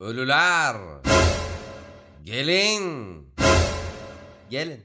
Ölüler. Gelin. Gelin.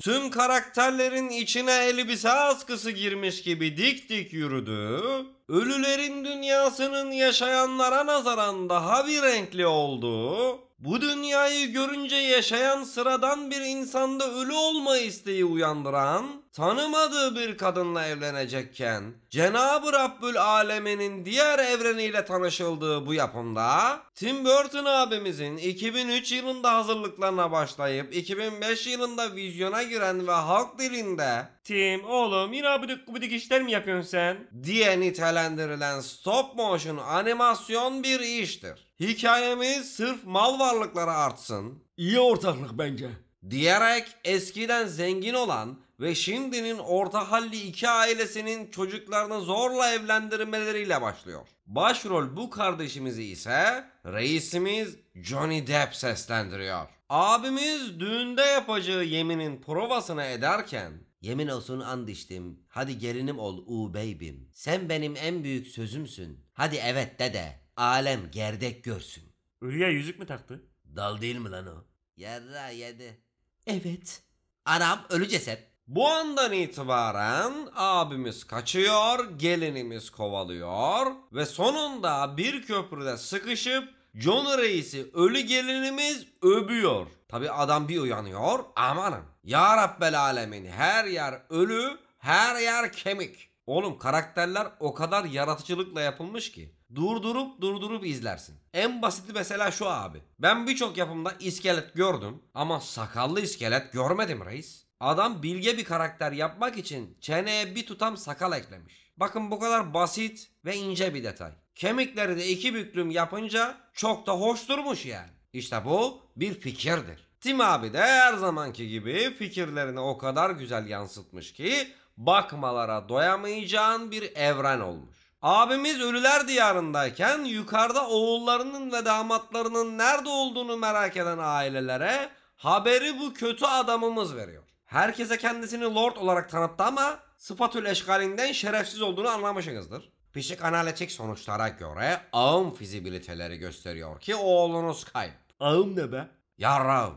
Tüm karakterlerin içine elbise askısı girmiş gibi dik dik yürüdü. Ölülerin dünyasının yaşayanlara nazaran daha bir renkli oldu. Bu dünyayı görünce yaşayan sıradan bir insanda ölü olma isteği uyandıran tanımadığı bir kadınla evlenecekken Cenab-ı Rabbül Alemin'in diğer evreniyle tanışıldığı bu yapımda Tim Burton abimizin 2003 yılında hazırlıklarına başlayıp 2005 yılında vizyona giren ve halk dilinde Tim oğlum yine abidik gubidik işler mi yapıyorsun sen? diye nitelendirilen stop motion animasyon bir iştir. Hikayemiz sırf mal varlıkları artsın. İyi ortaklık bence. Diyerek eskiden zengin olan ve şimdinin orta halli iki ailesinin çocuklarını zorla evlendirmeleriyle başlıyor. Başrol bu kardeşimizi ise reisimiz Johnny Depp seslendiriyor. Abimiz düğünde yapacağı yeminin provasını ederken Yemin olsun and içtim. Hadi gelinim ol u beybim. Sen benim en büyük sözümsün. Hadi evet de de. Alem gerdek görsün. Ölüye yüzük mü taktı? Dal değil mi lan o? Yarra yedi. Evet. Anam ölü ceset. Bu andan itibaren abimiz kaçıyor, gelinimiz kovalıyor ve sonunda bir köprüde sıkışıp John Reis'i ölü gelinimiz öbüyor. Tabi adam bir uyanıyor amanın. Ya Rabbel Alemin her yer ölü, her yer kemik. Oğlum karakterler o kadar yaratıcılıkla yapılmış ki. Durdurup durdurup izlersin. En basiti mesela şu abi. Ben birçok yapımda iskelet gördüm ama sakallı iskelet görmedim reis. Adam bilge bir karakter yapmak için çeneye bir tutam sakal eklemiş. Bakın bu kadar basit ve ince bir detay. Kemikleri de iki büklüm yapınca çok da hoş durmuş yani. İşte bu bir fikirdir. Tim abi de her zamanki gibi fikirlerini o kadar güzel yansıtmış ki bakmalara doyamayacağın bir evren olmuş. Abimiz ölüler diyarındayken yukarıda oğullarının ve damatlarının nerede olduğunu merak eden ailelere haberi bu kötü adamımız veriyor. Herkese kendisini lord olarak tanıttı ama sıfatül eşgalinden şerefsiz olduğunu anlamışsınızdır. Pişik analitik sonuçlara göre ağım fizibiliteleri gösteriyor ki oğlunuz kayıp. Ağım ne be? Yarrağım.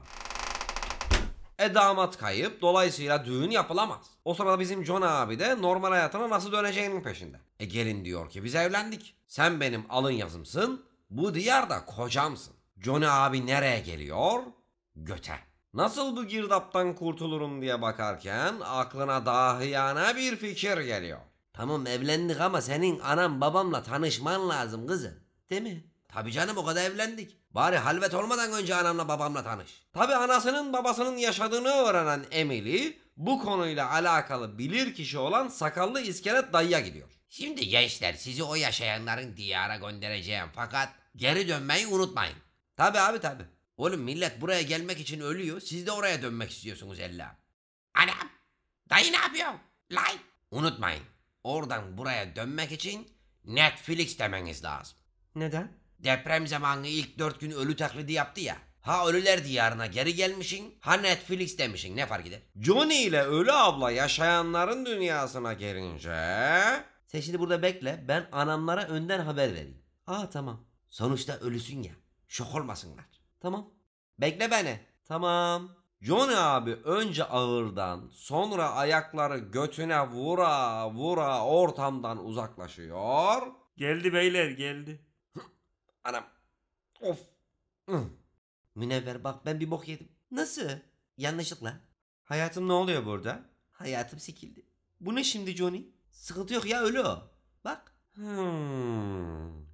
E damat kayıp dolayısıyla düğün yapılamaz. O sırada bizim John abi de normal hayatına nasıl döneceğinin peşinde. E gelin diyor ki biz evlendik. Sen benim alın yazımsın. Bu diyar da kocamsın. John abi nereye geliyor? Göte. Nasıl bu girdaptan kurtulurum diye bakarken aklına dahiyana bir fikir geliyor. Tamam evlendik ama senin anam babamla tanışman lazım kızım. Değil mi? Tabii canım o kadar evlendik. Bari halvet olmadan önce anamla babamla tanış. Tabii anasının babasının yaşadığını öğrenen Emily bu konuyla alakalı bilir kişi olan sakallı iskelet dayıya gidiyor. Şimdi gençler sizi o yaşayanların diyara göndereceğim fakat geri dönmeyi unutmayın. Tabii abi tabii. Oğlum millet buraya gelmek için ölüyor. Siz de oraya dönmek istiyorsunuz ella. Anam! Dayı ne yapıyor? Lan! Unutmayın. Oradan buraya dönmek için Netflix demeniz lazım. Neden? Deprem zamanı ilk dört gün ölü taklidi yaptı ya. Ha ölüler diyarına geri gelmişin, ha Netflix demişin ne fark eder? Johnny ile ölü abla yaşayanların dünyasına gelince... Sen şimdi burada bekle, ben anamlara önden haber vereyim. Aa tamam. Sonuçta ölüsün ya, şok olmasınlar. Tamam. Bekle beni. Tamam. Johnny abi önce ağırdan sonra ayakları götüne vura vura ortamdan uzaklaşıyor. Geldi beyler geldi. Anam. Of. Münevver bak ben bir bok yedim. Nasıl? Yanlışlıkla. Hayatım ne oluyor burada? Hayatım sikildi. Bu ne şimdi Johnny? Sıkıntı yok ya ölü o. Bak. Hmm.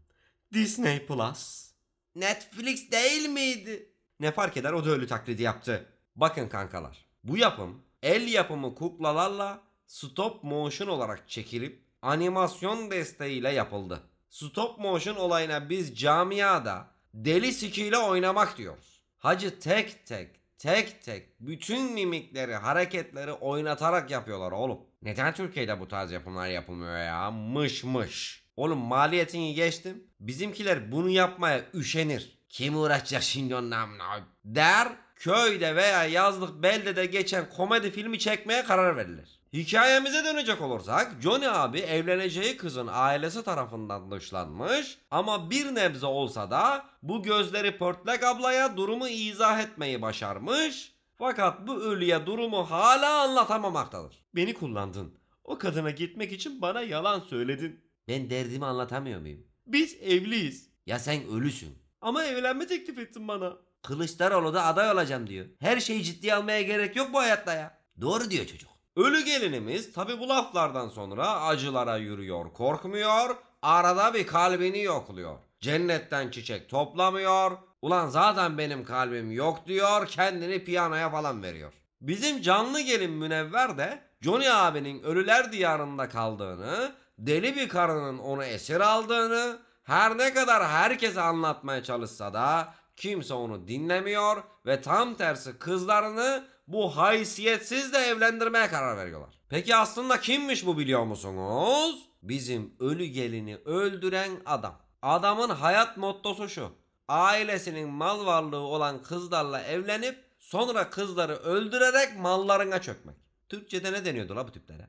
Disney Plus. Netflix değil miydi? Ne fark eder o da ölü taklidi yaptı. Bakın kankalar. Bu yapım el yapımı kuklalarla stop motion olarak çekilip animasyon desteğiyle yapıldı. Stop motion olayına biz camiada deli sikiyle oynamak diyoruz. Hacı tek tek tek tek bütün mimikleri hareketleri oynatarak yapıyorlar oğlum. Neden Türkiye'de bu tarz yapımlar yapılmıyor ya? Mış mış. Oğlum maliyetini geçtim. Bizimkiler bunu yapmaya üşenir. Kim uğraşacak şimdi onun amına der. Köyde veya yazlık beldede geçen komedi filmi çekmeye karar verirler. Hikayemize dönecek olursak Johnny abi evleneceği kızın ailesi tarafından dışlanmış ama bir nebze olsa da bu gözleri Portlek ablaya durumu izah etmeyi başarmış. Fakat bu ölüye durumu hala anlatamamaktadır. Beni kullandın. O kadına gitmek için bana yalan söyledin. Ben derdimi anlatamıyor muyum? Biz evliyiz. Ya sen ölüsün. Ama evlenme teklif ettin bana. Kılıçdaroğlu da aday olacağım diyor. Her şeyi ciddiye almaya gerek yok bu hayatta ya. Doğru diyor çocuk. Ölü gelinimiz tabi bu laflardan sonra acılara yürüyor, korkmuyor, arada bir kalbini yokluyor. Cennetten çiçek toplamıyor, ulan zaten benim kalbim yok diyor, kendini piyanoya falan veriyor. Bizim canlı gelin münevver de Johnny abinin ölüler diyarında kaldığını, deli bir karının onu esir aldığını her ne kadar herkese anlatmaya çalışsa da kimse onu dinlemiyor ve tam tersi kızlarını bu haysiyetsizle evlendirmeye karar veriyorlar. Peki aslında kimmiş bu biliyor musunuz? Bizim ölü gelini öldüren adam. Adamın hayat mottosu şu. Ailesinin mal varlığı olan kızlarla evlenip sonra kızları öldürerek mallarına çökmek. Türkçede ne deniyordu la bu tiplere?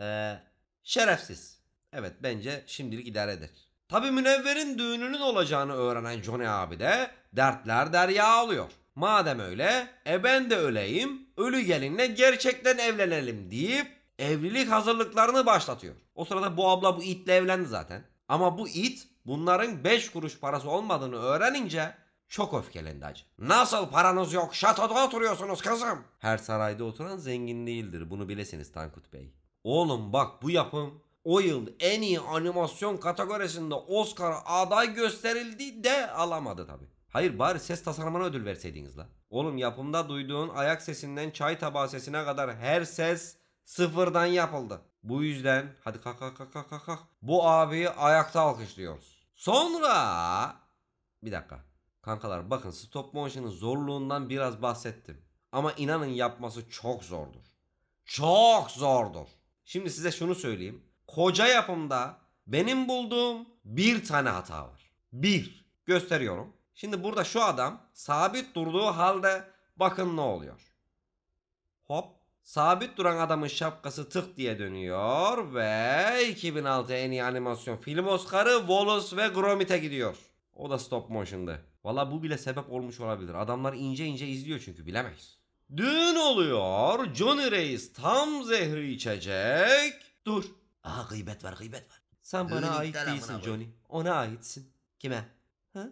Ee, şerefsiz. Evet bence şimdilik idare eder. Tabi Münevver'in düğününün olacağını öğrenen Johnny abi de dertler derya alıyor. Madem öyle e ben de öleyim ölü gelinle gerçekten evlenelim deyip evlilik hazırlıklarını başlatıyor. O sırada bu abla bu itle evlendi zaten. Ama bu it bunların 5 kuruş parası olmadığını öğrenince çok öfkelendi acı. Nasıl paranız yok? Şatoda oturuyorsunuz kızım. Her sarayda oturan zengin değildir. Bunu bilesiniz Tankut Bey. Oğlum bak bu yapım o yıl en iyi animasyon kategorisinde Oscar aday gösterildi de alamadı tabi. Hayır bari ses tasarımına ödül verseydiniz la. Oğlum yapımda duyduğun ayak sesinden çay tabağı sesine kadar her ses sıfırdan yapıldı. Bu yüzden hadi kalk kalk kalk kalk kalk. Bu abiyi ayakta alkışlıyoruz. Sonra bir dakika. Kankalar bakın stop motion'ın zorluğundan biraz bahsettim. Ama inanın yapması çok zordur. Çok zordur. Şimdi size şunu söyleyeyim koca yapımda benim bulduğum bir tane hata var. Bir. Gösteriyorum. Şimdi burada şu adam sabit durduğu halde bakın ne oluyor. Hop. Sabit duran adamın şapkası tık diye dönüyor ve 2006 en iyi animasyon film Oscar'ı Wallace ve Gromit'e gidiyor. O da stop motion'dı. Valla bu bile sebep olmuş olabilir. Adamlar ince ince izliyor çünkü bilemeyiz. Dün oluyor Johnny Reis tam zehri içecek. Dur Aha gıybet var gıybet var. Sen bana ait değilsin Johnny. Ona aitsin. Kime? Ha?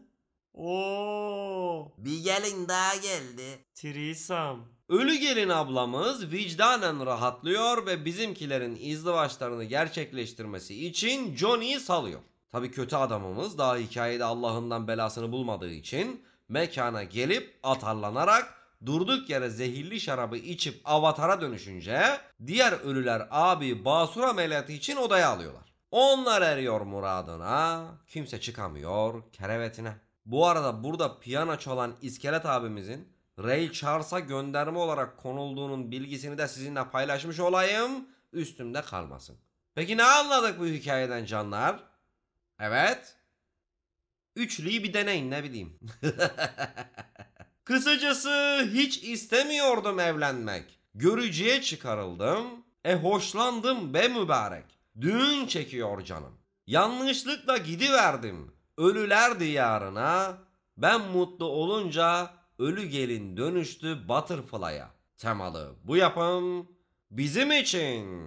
Oo, Bir gelin daha geldi. Trisam. Ölü gelin ablamız vicdanen rahatlıyor ve bizimkilerin izdivaçlarını gerçekleştirmesi için Johnny'yi salıyor. Tabi kötü adamımız daha hikayede Allah'ından belasını bulmadığı için mekana gelip atarlanarak durduk yere zehirli şarabı içip avatara dönüşünce diğer ölüler abi basura ameliyatı için odaya alıyorlar. Onlar eriyor muradına, kimse çıkamıyor kerevetine. Bu arada burada piyano çalan iskelet abimizin Ray Charles'a gönderme olarak konulduğunun bilgisini de sizinle paylaşmış olayım. Üstümde kalmasın. Peki ne anladık bu hikayeden canlar? Evet. Üçlüyü bir deneyin ne bileyim. Kısacası hiç istemiyordum evlenmek. Görücüye çıkarıldım. E hoşlandım be mübarek. Düğün çekiyor canım. Yanlışlıkla gidiverdim. Ölüler diyarına. Ben mutlu olunca ölü gelin dönüştü Butterfly'a. Temalı bu yapım bizim için.